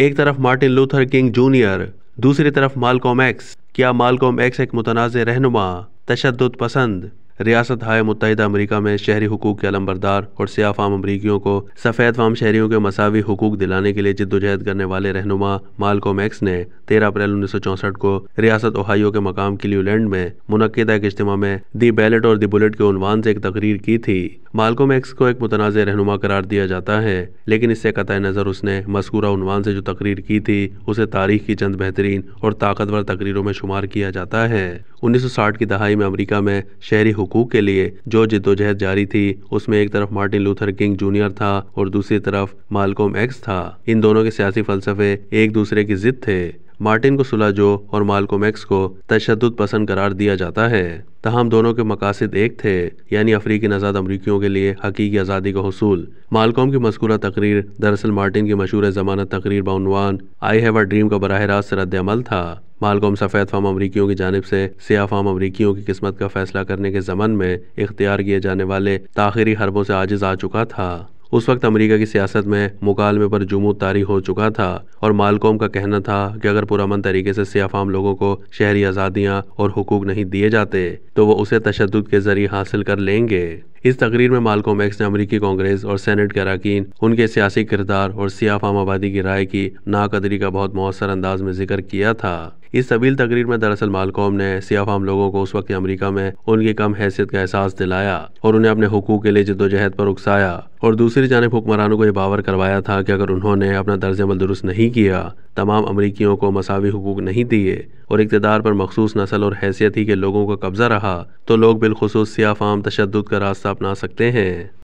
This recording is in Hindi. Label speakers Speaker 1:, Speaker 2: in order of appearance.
Speaker 1: एक तरफ मार्टिन लूथर किंग जूनियर दूसरी तरफ मालकॉम एक्स क्या मालकॉम एक्स एक मुतनाज़ रहनुमा तशद पसंद रियासत हाय मुतहद अमरीका में शहरी हकूक़ के अलमबरदार और सियाफाम अमरीकियों को सफ़ेद फाम शहरीों के मसावी हकूक़ दिलाने के लिए जद्दोजहद करने वाले रहनुमा मालको मैक्स ने तेरह अप्रैल उन्नीस सौ चौंसठ को रियासत ओहाइयो के मकाम क्लियोलैंड में मनदा एक इज्तम में दी बैलेट और दी बुलेट के उनवान से एक तकरीर की थी मालको मैक्स को एक मुतनाज़ रहनुमा करार दिया जाता है लेकिन इससे कत नज़र उसने मस्कूरा उनवान से जो तकरीर की थी उसे तारीख की चंद बेहतरीन और ताकतवर तकरीरों में शुमार किया जाता है उन्नीस सौ साठ की दहाई में अमरीका में शहरी हकूक के लिए जो जिदोजहद जारी थी उसमें एक तरफ मार्टिन लूथर किंग जूनियर था और दूसरी तरफ मालकोम एक्स था इन दोनों के सियासी फलसफे एक दूसरे की जिद थे मार्टिन को सुलाजो और मालकोम एक्स को तशद पसंद करार दिया जाता है तहम दोनों के मकासद एक थे यानी अफ्रीकी नजाद अमरीकियों के लिए हकीकी आज़ादी का हसूल मालकोम की मस्कूरा तकरीर दरअसल मार्टिन की मशहूर जमानत तकरीर बनवान आई हैव अ ड्रीम का बरह रास्त रद्द अमल था मालकॉम सफ़ेद फार्म अमरीकियों की जानब से सिया फार्म अमरीकियों की किस्मत का फैसला करने के ज़मन में इख्तियार किए जाने वाले ताखिरी हरबों से आजिज आ चुका था उस वक्त अमेरिका की सियासत में मुकालमे पर जुमू तारी हो चुका था और मालकॉम का कहना था कि अगर पुरमन तरीके से सियाफाम लोगों को शहरी आज़ादियाँ और हकूक नहीं दिए जाते तो वो उसे तशद के जरिए हासिल कर लेंगे इस तकरीर में मालकोम एक्स ने अमरीकी कांग्रेस और सैनेट के अरकान उनके सियासी किरदार और सियाफ आम आबादी की राय की नाकदरी का बहुत मौसर अंदाज में जिक्र किया था इस तवील तकरीर में दरअसल मालकॉम ने सियाफ आम लोगों को उस वक्त अमरीका में उनकी कम हैसियत का एहसास दिलाया और उन्हें अपने हकूक के लिए जद्दोजहद पर उकसाया और दूसरी जानब हुक्मरानों को यह बावर करवाया था कि अगर उन्होंने अपना दर्ज अमल दुरुस्त नहीं किया तमाम अमरीकियों को मसावी हकूक नहीं दिए और इकतदार पर मखसूस नस्ल और हैसियत ही के लोगों का कब्ज़ा रहा तो लोग बिलखसूस सियाफ़ाम तशद का रास्ता अपना सकते हैं